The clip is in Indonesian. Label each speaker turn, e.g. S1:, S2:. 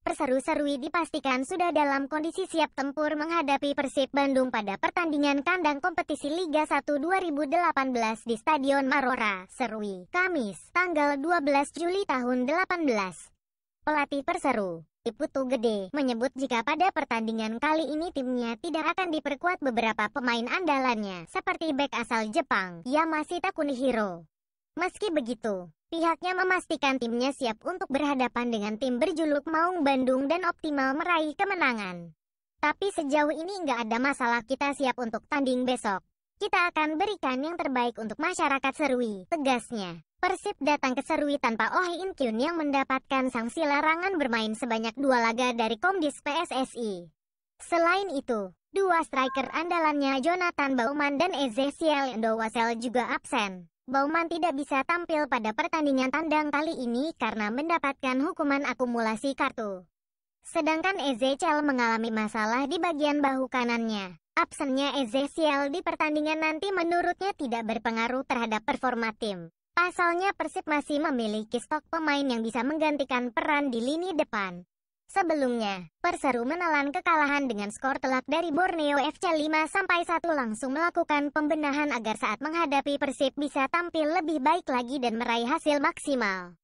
S1: Perseru-serui dipastikan sudah dalam kondisi siap tempur menghadapi Persib Bandung pada pertandingan kandang kompetisi Liga 1 2018 di Stadion Marora, Serui, Kamis, tanggal 12 Juli tahun 18. Pelatih Perseru, Iputu Gede, menyebut jika pada pertandingan kali ini timnya tidak akan diperkuat beberapa pemain andalannya, seperti bek asal Jepang, Yamashita Kunihiro. Meski begitu, Pihaknya memastikan timnya siap untuk berhadapan dengan tim berjuluk Maung Bandung dan optimal meraih kemenangan. Tapi sejauh ini nggak ada masalah kita siap untuk tanding besok. Kita akan berikan yang terbaik untuk masyarakat Serui, tegasnya. Persib datang ke Serui tanpa Oh In Kyun yang mendapatkan sanksi larangan bermain sebanyak dua laga dari Komdis PSSI. Selain itu, dua striker andalannya Jonathan Bauman dan Ezekiel Endowasel juga absen. Bauman tidak bisa tampil pada pertandingan tandang kali ini karena mendapatkan hukuman akumulasi kartu. Sedangkan Ezekiel mengalami masalah di bagian bahu kanannya. Absennya Ezekiel di pertandingan nanti menurutnya tidak berpengaruh terhadap performa tim. Pasalnya Persib masih memiliki stok pemain yang bisa menggantikan peran di lini depan. Sebelumnya, Perseru menelan kekalahan dengan skor telak dari Borneo FC 5-1 langsung melakukan pembenahan agar saat menghadapi Persib bisa tampil lebih baik lagi dan meraih hasil maksimal.